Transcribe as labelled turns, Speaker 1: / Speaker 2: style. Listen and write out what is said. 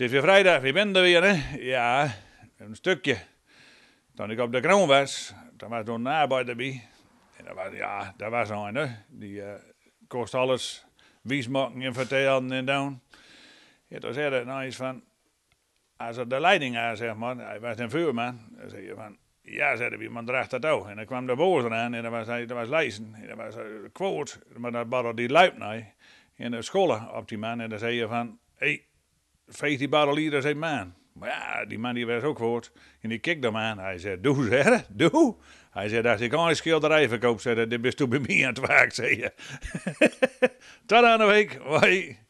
Speaker 1: Het je weer vrijdag, je bent er weer, hè? Ja, een stukje. Toen ik op de kroon was, toen was er een arbeider bij. En dat was, ja, dat was een, hè? Die eh, kost alles wiesmaken en vertellen en doen. Ja, toen zei hij nou eens van, als er de leiding aan, zeg maar, hij was een vuurman. Dan zei je van, ja, zei hij, man draagt dat ook. En dan kwam de boos eraan en dan was, hij, dat was lezen. En dat was een quote, maar dat barrel die luipt in de scholen op die man en dan zei je van, hé, hey, veeg die barrel zei, zijn Maar ja, die man die was ook woord, En die kijkt hem aan. Hij zei, doe zeg, doe. Hij zei, als ik al een schilderij verkoop, zei dit is toen bij mij aan het waak, zei je. Tot aan de week, hoi.